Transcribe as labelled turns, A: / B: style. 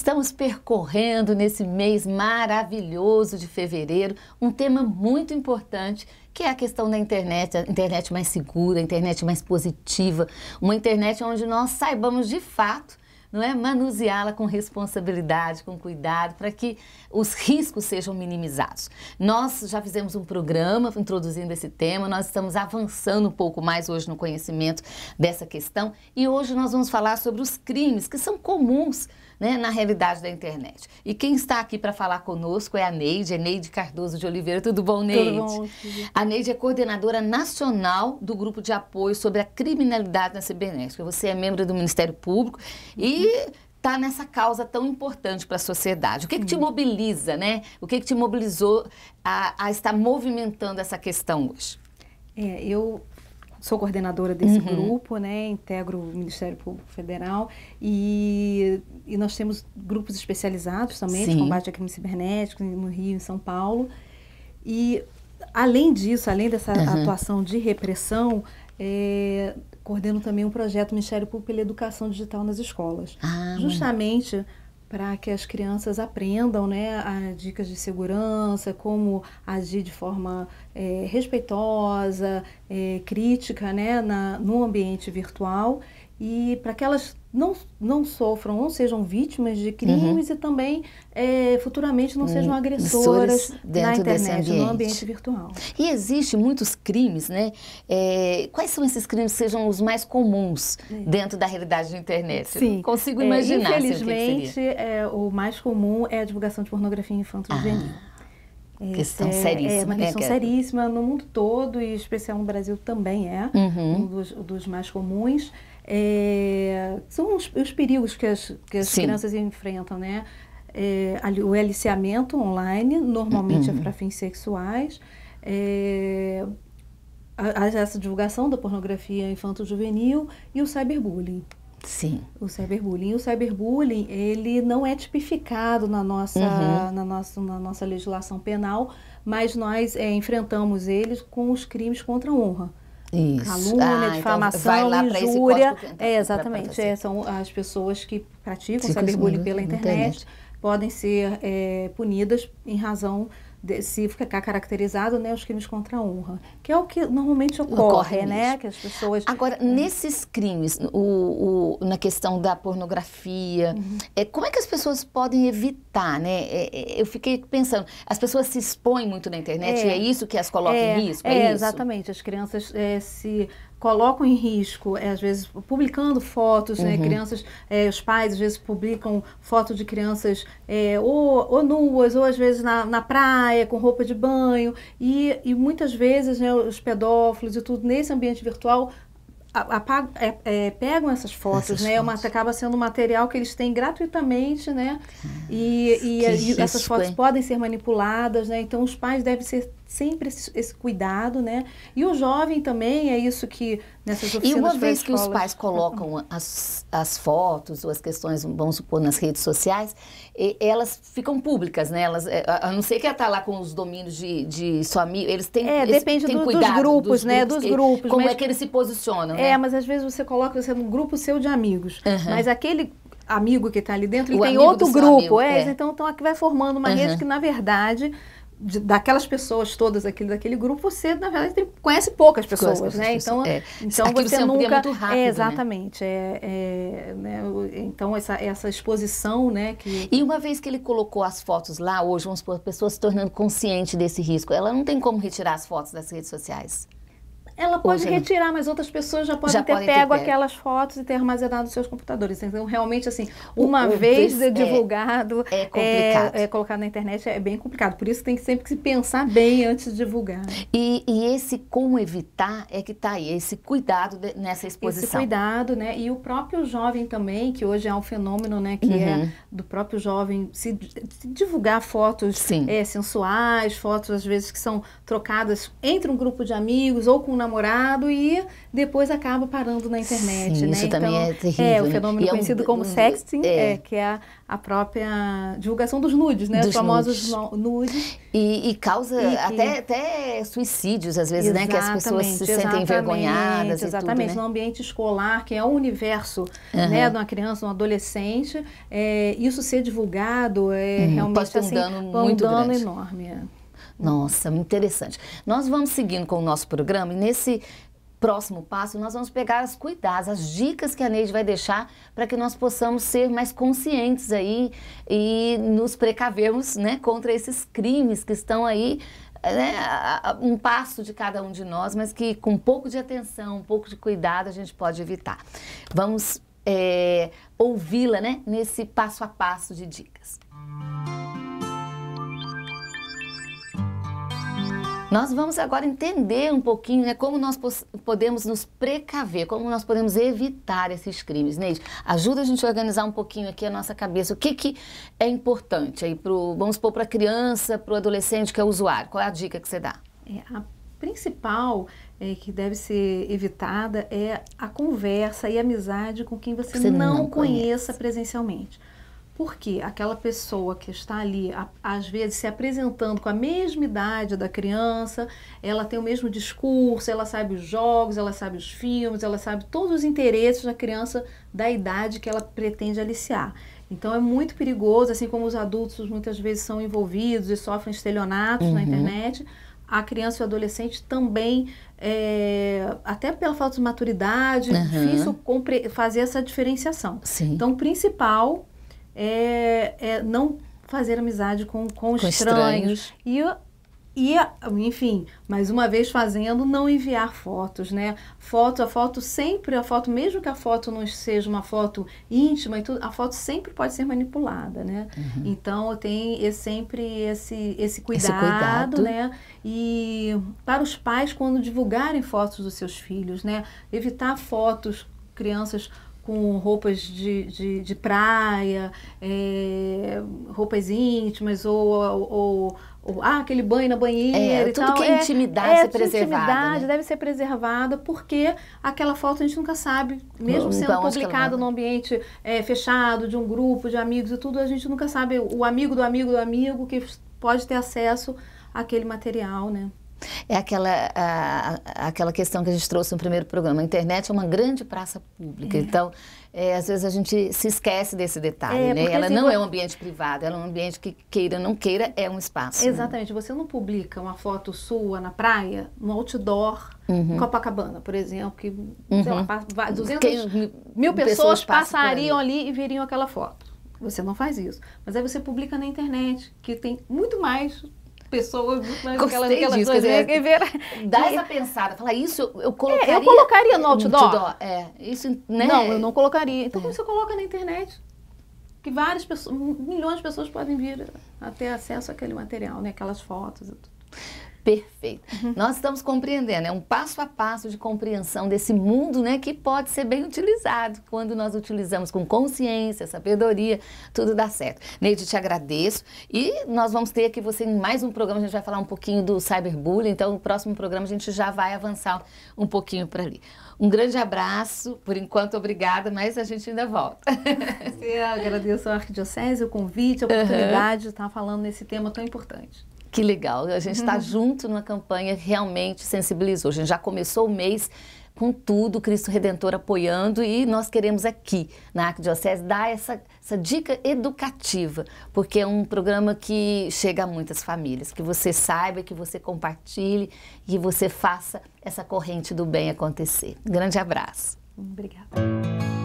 A: Estamos percorrendo nesse mês maravilhoso de fevereiro um tema muito importante que é a questão da internet, a internet mais segura, a internet mais positiva, uma internet onde nós saibamos de fato não é manuseá-la com responsabilidade, com cuidado, para que os riscos sejam minimizados. Nós já fizemos um programa introduzindo esse tema, nós estamos avançando um pouco mais hoje no conhecimento dessa questão e hoje nós vamos falar sobre os crimes que são comuns né, na realidade da internet. E quem está aqui para falar conosco é a Neide, é Neide Cardoso de Oliveira. Tudo bom, Neide? Tudo bom. A Neide é coordenadora nacional do Grupo de Apoio sobre a Criminalidade na Cibernética. Você é membro do Ministério Público uhum. e está nessa causa tão importante para a sociedade? O que, que te uhum. mobiliza, né? O que, que te mobilizou a, a estar
B: movimentando essa questão hoje? É, eu sou coordenadora desse uhum. grupo, né? Integro o Ministério Público Federal e, e nós temos grupos especializados também Sim. de combate a crime cibernético no Rio, em São Paulo. E além disso, além dessa uhum. atuação de repressão, é, coordeno também um projeto Ministério Público pela Educação Digital nas escolas, ah, justamente para que as crianças aprendam né, dicas de segurança, como agir de forma é, respeitosa, é, crítica né, na, no ambiente virtual e para que elas não, não sofram, não sejam vítimas de crimes uhum. e também é, futuramente não hum, sejam agressoras na internet, ambiente. no ambiente virtual.
A: E existem muitos crimes, né? É, quais são esses crimes que sejam os mais comuns é. dentro da realidade da internet? Sim. consigo é, imaginar. infelizmente, assim,
B: o, que que é, o mais comum é a divulgação de pornografia infantil-juvenil. Ah. É, questão é, seríssima. É uma questão né? É- seríssima no mundo todo e especial no Brasil também é uhum. um dos, dos, mais comuns. É, são os, os, perigos que as, que as crianças enfrentam, né? É, o aliciamento online, normalmente é uhum. é para fins sexuais, é, a, a, essa divulgação da pornografia infanto-juvenil e o cyberbullying. Sim. O cyberbullying. O cyberbullying, ele não é tipificado na nossa, uhum. na nossa, na nossa legislação penal, mas nós é, enfrentamos eles com os crimes contra a honra. Isso. Calúnia, ah, então difamação, então injúria. é, exatamente. É, são as pessoas que praticam cyberbullying pela internet, internet, podem ser é, punidas em razão de, se ficar caracterizado né, os crimes contra a honra, que é o que normalmente ocorre, ocorre né? Que as pessoas. Agora, é... nesses
A: crimes, o, o, na questão da pornografia, uhum.
B: é, como é que as pessoas podem
A: evitar, né? É, é eu fiquei pensando, as pessoas se expõem muito na internet e é. é isso que as coloca em é, risco? É, isso? exatamente.
B: As crianças se colocam em risco, é, às vezes publicando fotos, né, uhum. né, crianças, é, os pais às vezes publicam fotos de crianças é, ou, ou, nuas, ou às vezes na, na praia, com roupa de banho, e, e muitas vezes né, os pedófilos e tudo nesse ambiente virtual Apagam, é, é, pegam essas fotos, essas né? É fotos. Uma, acaba sendo um material que eles têm gratuitamente, né? E, e, e essas fotos podem ser manipuladas, né? Então os pais devem ser, sempre esse, esse, cuidado, né? E o jovem também é isso que nessas oficinas. E uma vez que os pais colocam
A: as, as fotos ou as questões, vamos supor, nas redes sociais, e, elas ficam públicas, né? Elas, é, a não ser que ela tá lá com os domínios de, de sua amiga,
B: eles têm é, depende do, cuidado dos grupos, né? dos né? dos grupos. Que, como mas, é que eles se
A: posicionam? É, né?
B: mas às vezes você coloca você num grupo seu de amigos, uhum. mas aquele amigo que está ali dentro, ele tem outro grupo, amigo, é, é. então, então aqui vai formando uma uhum. rede que na verdade de, daquelas pessoas todas aqui, daquele grupo, você, na verdade, conhece poucas pessoas, poucas né? Pessoas, então, é. então você nunca... Muito rápido, né? é, exatamente. Né? É, né? Então, essa, essa exposição, né? Que... E
A: uma vez que ele colocou as fotos lá, hoje, vamos supor, a pessoa se tornando consciente desse risco, ela não tem como retirar as fotos das redes sociais.
B: Ela pode Hoje, retirar, mas outras pessoas já podem já ter pego ter aquelas fotos e ter armazenado nos seus computadores. Então, realmente, assim, uma o, vez é, divulgado, é, é, complicado. É, é, colocado na internet, é bem complicado. Por isso, tem que sempre se pensar bem antes de divulgar.
A: E, e esse como evitar é que está aí, esse cuidado de, nessa exposição. Esse
B: cuidado, né? E o próprio jovem também, que hoje é um fenômeno, né? Que é uhum. é do próprio jovem se, se divulgar fotos é, sensuais, fotos às vezes que são trocadas entre um grupo de amigos ou com um namorado e depois acaba parando na internet. Sim, né? Isso então, também é terrível. É, o né? fenômeno né? conhecido é um, como sexting, é. é. que é a, própria divulgação dos nudes, né? Dos os famosos nudes. E, e causa e, até,
A: até suicídios, às vezes, exatamente, né? Que as pessoas se sentem envergonhadas. Exatamente, tudo, né? no
B: ambiente escolar, que é o universo uhum. né, de uma criança, de um adolescente, é, isso ser divulgado é uhum. realmente Pode um assim, dano um dano grande. enorme. É.
A: Nossa, interessante. Nós vamos seguindo com o nosso programa e nesse próximo passo nós vamos pegar as cuidados, as dicas que a Neide vai deixar para que nós possamos ser mais conscientes aí e nos precavermos né, contra esses crimes que estão aí né, um passo de cada um de nós, mas que com um pouco de atenção, um pouco de cuidado a gente pode evitar. Vamos é, ouvi-la né, nesse passo a passo de dicas. Nós vamos agora entender um pouquinho né, como nós podemos nos precaver, como nós podemos evitar esses crimes. Neide, ajuda a gente a organizar um pouquinho aqui a nossa cabeça. O que, que é importante aí, pro, vamos supor, para a criança, para o adolescente que é usuário? Qual é a dica que você dá?
B: É, a principal é, que deve ser evitada é a conversa e amizade com quem você, você não, não conhece. conheça presencialmente. Porque aquela pessoa que está ali, às vezes se apresentando com a mesma idade da criança, ela tem o mesmo discurso, ela sabe os jogos, ela sabe os filmes, ela sabe todos os interesses da criança da idade que ela pretende aliciar. Então é muito perigoso, assim como os adultos muitas vezes são envolvidos e sofrem estelionatos uhum. na internet, a criança e o adolescente também, é, até pela falta de maturidade, uhum. difícil fazer essa diferenciação. Sim. Então, o principal é, é não fazer amizade com, com, com estranhos. estranhos. E, e, enfim, mais uma vez fazendo, não enviar fotos, né? Foto, a foto sempre, a foto, mesmo que a foto não seja uma foto íntima e tudo, a foto sempre pode ser manipulada, né? Uhum. Então, tem sempre esse, esse cuidado, esse, cuidado, né? E para os pais, quando divulgarem fotos dos seus filhos, né? Evitar fotos, crianças com roupas de, de, de praia, é, roupas íntimas, ou, ou, ou, ah, aquele banho na banheira. É, e tudo tal. que é, é intimidade é, ser é preservada. Né? intimidade né? deve ser preservada, porque aquela foto a gente nunca sabe, mesmo sendo então, publicada num é. ambiente é, fechado, de um grupo, de amigos e tudo, a gente nunca sabe o amigo do amigo do amigo que pode ter acesso àquele material, né?
A: É aquela, a, aquela questão que a gente trouxe no primeiro programa. A internet é uma grande praça pública. É. Então, é, às vezes a gente se esquece desse detalhe, é, né? Ela assim, não é um ambiente privado, ela é um ambiente que queira ou não queira é um espaço. Exatamente.
B: Né? Você não publica uma foto sua na praia, no outdoor, uhum. Copacabana, por exemplo, que uhum. sei lá, 200 Quem, mil pessoas, pessoas passariam ali e viriam aquela foto. Você não faz isso. Mas aí você publica na internet, que tem muito mais pessoas muito mais Gostei aquelas, aquelas disso, coisas. Quer dizer, dá que... essa pensada, fala isso eu, eu colocaria. É, eu colocaria no outdoor. outdoor. É, isso, né? Não, eu não colocaria. Então, é. como você coloca na internet? Que várias pessoas, milhões de pessoas podem vir a ter acesso àquele material, né? Aquelas fotos e tudo. Perfeito.
A: Nós estamos compreendendo, é um passo a passo de compreensão desse mundo, né, que pode ser bem utilizado. Quando nós utilizamos com consciência, sabedoria, tudo dá certo. Neide, te agradeço. E nós vamos ter aqui você em mais um programa, a gente vai falar um pouquinho do cyberbullying, então no próximo programa a gente já vai avançar um pouquinho para ali. Um grande abraço, por
B: enquanto obrigada,
A: mas a gente ainda volta.
B: Eu agradeço ao
A: Arquidiocese,
B: o convite, a oportunidade uhum. de estar falando nesse tema tão importante.
A: Que legal, a gente está uhum. junto numa campanha realmente sensibilizou. A gente já começou o mês com tudo, Cristo Redentor apoiando e nós queremos aqui na Arquidiocese dar essa, essa dica educativa, porque é um programa que chega a muitas famílias, que você saiba, que você compartilhe e você faça essa corrente do bem acontecer. Grande abraço.
B: Obrigada.